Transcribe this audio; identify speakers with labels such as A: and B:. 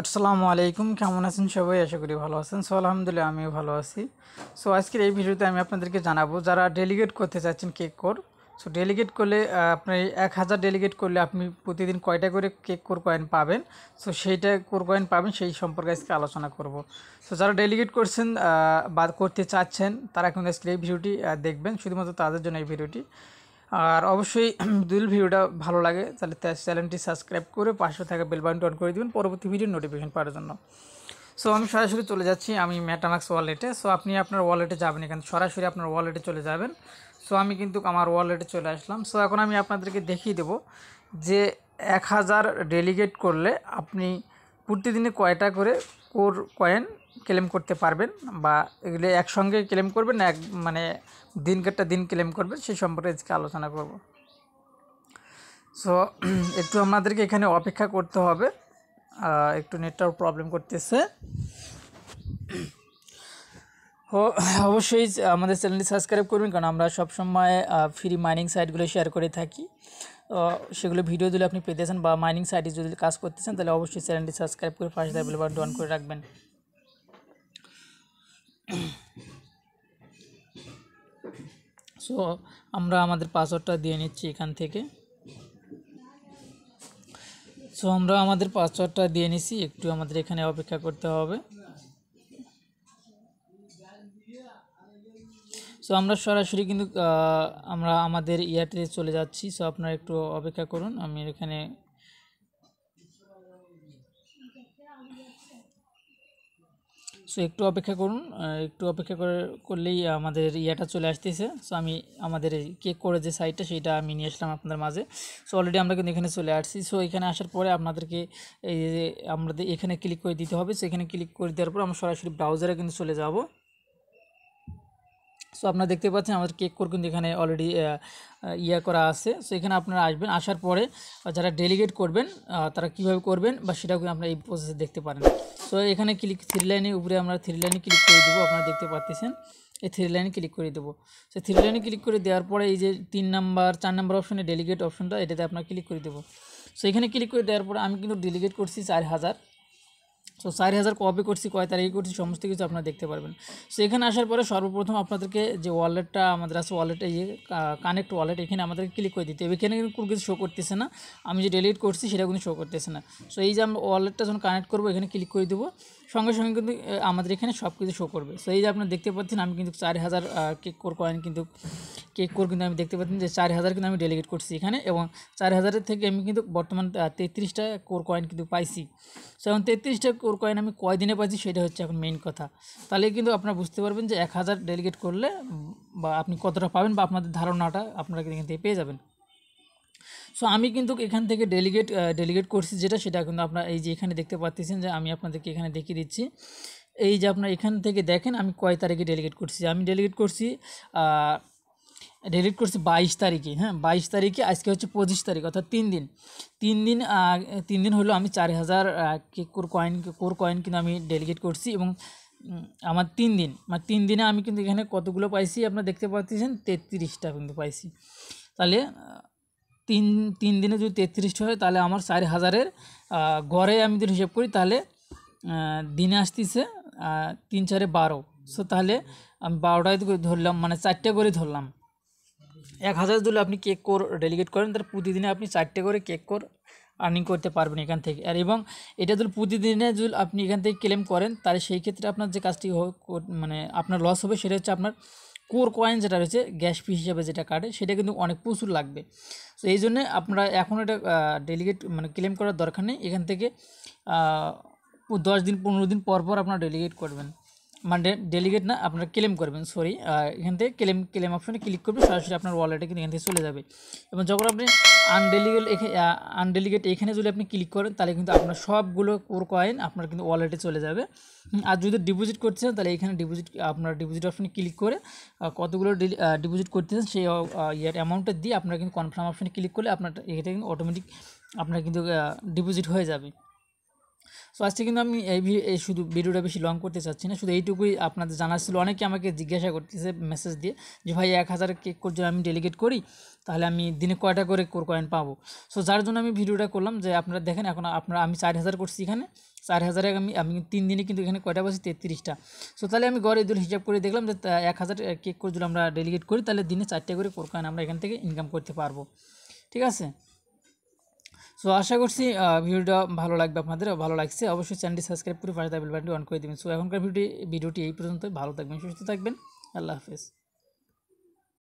A: আসসালামু আলাইকুম কেমন আছেন সবাই আশা করি ভালো আছেন সো আলহামদুলিল্লাহ আমিও ভালো আছি সো আজকের এই ভিডিওতে আমি আপনাদেরকে জানাবো যারা ডেলিগেট করতে চাচ্ছেন কেক কোর সো ডেলিগেট করলে আপনি এক হাজার ডেলিগেট করলে আপনি প্রতিদিন কয়টা করে কেক কোর কয়েন পাবেন সো সেইটা কোর কয়েন পাবেন সেই সম্পর্কে আজকে আলোচনা করব সো যারা ডেলিগেট করছেন বা করতে চাচ্ছেন তারা কিন্তু আজকে এই ভিডিওটি দেখবেন শুধুমাত্র তাদের জন্য এই ভিডিওটি আর অবশ্যই যদি ভিডিওটা ভালো লাগে তাহলে চ্যানেলটি সাবস্ক্রাইব করে পাশে থাকা বেলবাউনটি অন করে দিবেন পরবর্তী ভিডিও নোটিফিকেশন পাওয়ার জন্য সো আমি সরাসরি চলে যাচ্ছি আমি ম্যাটামাক্স ওয়ালেটে সো আপনি আপনার ওয়ালেটে যাবেন এখানে সরাসরি আপনার ওয়ালেটে চলে যাবেন সো আমি কিন্তু আমার ওয়ালেটে চলে আসলাম সো এখন আমি আপনাদেরকে দেখিয়ে দেব যে এক হাজার ডেলিগেট করলে আপনি প্রতিদিনে কয়টা করে কোর কয়েন ক্লেম করতে পারবেন বা এগুলি একসঙ্গে ক্লেম করবেন এক মানে দিন দিনকারটা দিন ক্লেম করবেন সেই সম্পর্কে আজকে আলোচনা করব সো একটু আমাদেরকে এখানে অপেক্ষা করতে হবে একটু নেটওয়ার্ক প্রবলেম করতেছে অবশ্যই আমাদের চ্যানেলটি সাবস্ক্রাইব করবেন কারণ আমরা সবসময় ফ্রি মাইনিং সাইটগুলো শেয়ার করে থাকি সেগুলো ভিডিও দিলে আপনি পেতেছেন বা মাইনিং সাইটে যদি কাজ করতেছেন তাহলে অবশ্যই চ্যানেলটি সাবস্ক্রাইব করে পাশে থাকবেন বা ডন করে রাখবেন সো আমরা আমাদের পাসওয়ার্ডটা দিয়ে নিচ্ছি এখান থেকে সো আমরা আমাদের পাসওয়ার্ডটা দিয়ে নিছি একটু আমাদের এখানে অপেক্ষা করতে হবে সো আমরা সরাসরি কিন্তু আমরা আমাদের ইয়াতে চলে যাচ্ছি সো আপনারা একটু অপেক্ষা করুন আমি এখানে সো একটু অপেক্ষা করুন একটু অপেক্ষা করে করলেই আমাদের ইয়াটা চলে আসতেছে সো আমি আমাদের এই কেক করে যে সাইডটা সেইটা আমি নিয়ে আসলাম আপনাদের মাঝে সো অলরেডি আমরা কিন্তু এখানে চলে আসছি সো এখানে আসার পরে আপনাদেরকে এই আমাদের এখানে ক্লিক করে দিতে হবে সো এখানে ক্লিক করে দেওয়ার পর আমরা সরাসরি ব্রাউজারে কিন্তু চলে যাবো সো আপনারা দেখতে পাচ্ছেন আমাদের কেক কোর কিন্তু এখানে অলরেডি ইয়া করা আছে সো এখানে আপনারা আসবেন আসার পরে যারা ডেলিগেট করবেন তারা কিভাবে করবেন বা সেটাও আপনারা এই প্রসেসে দেখতে পারেন সো এখানে ক্লিক থ্রি লাইনের উপরে আমরা থ্রি লাইনে ক্লিক করে দেবো আপনারা দেখতে পাচ্ছেন এই থ্রি লাইনে ক্লিক করে দেবো সো থ্রি লাইনে ক্লিক করে দেওয়ার পরে এই যে তিন নাম্বার চার নাম্বার অপশনে ডেলিগেট অপশনটা এটাতে আপনারা ক্লিক করে দেবো সো এখানে ক্লিক করে দেওয়ার পরে আমি কিন্তু ডেলিগেট করছি চার হাজার সো চার হাজার কপি করছি কয় তারিখে করছি সমস্ত কিছু আপনারা দেখতে পারবেন সো এখানে আসার পরে সর্বপ্রথম আপনাদেরকে যে ওয়ালেটটা আমাদের আছে ওয়ালেটে ইয়ে কানেক্ট ওয়ালেট এখানে আমাদেরকে ক্লিক করে দিতে হবে এখানে কিন্তু কোনো কিছু শো করতেছে না আমি যে ডিলিট করছি সেটা কিন্তু শো করতেছে না সো এই যে আমরা ওয়ালেটটা যখন কানেক্ট করবো এখানে ক্লিক করে দেবো সঙ্গে সঙ্গে কিন্তু আমাদের এখানে সব কিছু শো করবে সো এই যে আপনারা দেখতে পাচ্ছেন আমি কিন্তু চার হাজার কেক কোর কয়েন কিন্তু কেক কোর কিন্তু আমি দেখতে পাচ্ছি যে চার হাজার কিন্তু আমি ডেলিগেট করছি এখানে এবং চার হাজারের থেকে আমি কিন্তু বর্তমান তেত্রিশটা কোর কয়েন কিন্তু পাইছি সো এবং তেত্রিশটা কোর কয়েন আমি কয় দিনে পাচ্ছি সেটা হচ্ছে এখন মেইন কথা তাহলে কিন্তু আপনারা বুঝতে পারবেন যে এক হাজার ডেলিগেট করলে বা আপনি কতটা পাবেন বা আপনাদের ধারণাটা আপনারা এখান থেকে পেয়ে যাবেন সো আমি কিন্তু এখান থেকে ডেলিগেট ডেলিগেট করছি যেটা সেটা কিন্তু আপনারা এই যে এখানে দেখতে পাচ্ছেন যে আমি আপনাদেরকে এখানে দেখিয়ে দিচ্ছি এই যে আপনারা এখান থেকে দেখেন আমি কয় তারিখে ডেলিগেট করছি আমি ডেলিগেট করছি ডিলিট করছি বাইশ তারিখে হ্যাঁ বাইশ তারিখে আজকে হচ্ছে পঁচিশ তারিখ অর্থাৎ তিন দিন তিন দিন তিন দিন হলো আমি চার হাজার কোর কয়েন কোর কয়েন কিন্তু আমি ডেলিগেট করছি এবং আমার তিন দিন মানে তিন দিনে আমি কিন্তু এখানে কতগুলো পাইছি আপনার দেখতে পাচ্ছেন তেত্রিশটা কিন্তু পাইছি তাহলে তিন তিন দিনে যদি তেত্রিশটা হয় তাহলে আমার চার হাজারের গড়ে আমি যদি হিসেব করি তাহলে দিনে আসতেছে তিন চারে বারো সো তাহলে আমি বারোটায় ধরলাম মানে চারটে করে ধরলাম এক হাজার দুলে আপনি কেক কোর ডেলিগেট করেন তাহলে প্রতিদিনে আপনি চারটে করে কেক কোর আর্নিং করতে পারবেন এখান থেকে আর এবং এটা যদি প্রতিদিনে যদি আপনি এখান থেকে ক্লেম করেন তাহলে সেই ক্ষেত্রে আপনার যে কাজটি মানে আপনার লস হবে সেটা হচ্ছে আপনার কোর কয়েন যেটা রয়েছে গ্যাস ফি হিসাবে যেটা কাটে সেটা কিন্তু অনেক প্রচুর লাগবে তো এই জন্যে আপনারা এখন এটা ডেলিগেট মানে ক্লেম করার দরকার নেই এখান থেকে দশ দিন পনেরো দিন পর পর আপনারা ডেলিগেট করবেন মানে ডেলিগেট না আপনারা ক্লেম করবেন সরি এখান থেকে ক্লেম ক্লেম অপশনে ক্লিক করবেন সরাসরি আপনার ওয়ালেটে কিন্তু এখান থেকে চলে যাবে এবং যখন আপনি আনডেলিগেট আনডেলিগেট এখানে যদি আপনি ক্লিক করেন তাহলে কিন্তু আপনার সবগুলো কোর কয়েন আপনার কিন্তু ওয়ালেটে চলে যাবে আর যদি ডিপোজিট করতেছেন তাহলে এখানে ডিপোজিট আপনার ডিপোজিট অপশনে ক্লিক করে কতগুলো ডিপোজিট করতেছেন সেই ইয়ার অ্যামাউন্টে দিয়ে আপনারা কিন্তু কনফার্ম অপশনে ক্লিক করলে আপনার এটা কিন্তু অটোমেটিক আপনার কিন্তু ডিপোজিট হয়ে যাবে সো আজকে কিন্তু আমি এই এই শুধু ভিডিওটা বেশি লং করতে চাচ্ছি না শুধু এইটুকুই আপনাদের জানা ছিল অনেকে আমাকে জিজ্ঞাসা করতেছে মেসেজ দিয়ে যে ভাই এক হাজার কেক করে যদি আমি ডেলিগেট করি তাহলে আমি দিনে কয়টা করে কোর কয়েন পাবো সো যার জন্য আমি ভিডিওটা করলাম যে আপনারা দেখেন এখন আপনারা আমি চার হাজার করছি এখানে চার হাজারে আমি আমি তিন দিনে কিন্তু এখানে কয়টা বসি তেত্রিশটা সো তাহলে আমি গড়ে দিন হিসাব করে দেখলাম যে এক হাজার কেক করে যদি আমরা ডেলিগেট করি তাহলে দিনে চারটে করে কোর কয়েন আমরা এখান থেকে ইনকাম করতে পারবো ঠিক আছে সো আশা করছি ভিডিওটা ভালো লাগবে আপনাদের ভালো লাগছে অবশ্যই চ্যানেলটি সাবস্ক্রাইব করে পাশে বেল বাটনটি অন করে দেবেন সো এখনকার ভিডিও ভিডিওটি এই পর্যন্ত ভালো থাকবেন সুস্থ থাকবেন আল্লাহ হাফেজ